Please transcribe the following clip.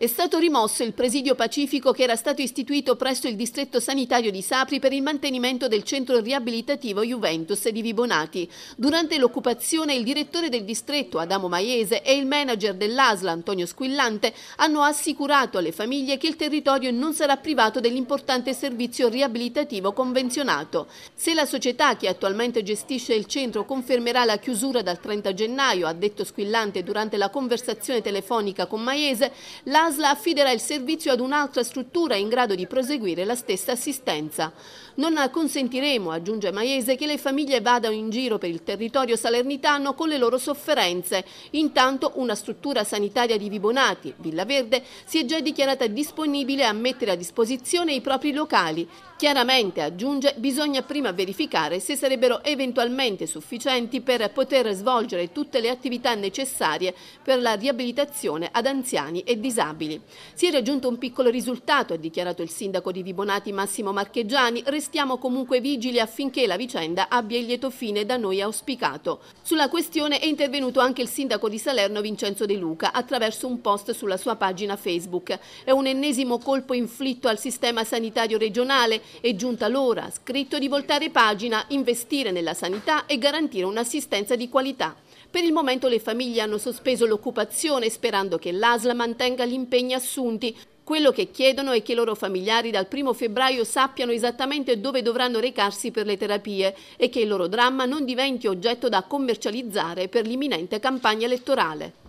È stato rimosso il presidio pacifico che era stato istituito presso il distretto sanitario di Sapri per il mantenimento del centro riabilitativo Juventus di Vibonati. Durante l'occupazione il direttore del distretto Adamo Maiese e il manager dell'ASLA Antonio Squillante hanno assicurato alle famiglie che il territorio non sarà privato dell'importante servizio riabilitativo convenzionato. Se la società che attualmente gestisce il centro confermerà la chiusura dal 30 gennaio, ha detto Squillante durante la conversazione telefonica con Maiese, la ASLA affiderà il servizio ad un'altra struttura in grado di proseguire la stessa assistenza. Non consentiremo, aggiunge Maiese, che le famiglie vadano in giro per il territorio salernitano con le loro sofferenze. Intanto una struttura sanitaria di Vibonati, Villa Verde, si è già dichiarata disponibile a mettere a disposizione i propri locali. Chiaramente, aggiunge, bisogna prima verificare se sarebbero eventualmente sufficienti per poter svolgere tutte le attività necessarie per la riabilitazione ad anziani e disabili stabili. Si è raggiunto un piccolo risultato, ha dichiarato il sindaco di Vibonati Massimo Marcheggiani, restiamo comunque vigili affinché la vicenda abbia il lieto fine da noi auspicato. Sulla questione è intervenuto anche il sindaco di Salerno Vincenzo De Luca attraverso un post sulla sua pagina Facebook. È un ennesimo colpo inflitto al sistema sanitario regionale, è giunta l'ora, scritto di voltare pagina, investire nella sanità e garantire un'assistenza di qualità. Per il momento le famiglie hanno sospeso l'occupazione sperando che l'ASLA mantenga gli impegni assunti. Quello che chiedono è che i loro familiari dal 1 febbraio sappiano esattamente dove dovranno recarsi per le terapie e che il loro dramma non diventi oggetto da commercializzare per l'imminente campagna elettorale.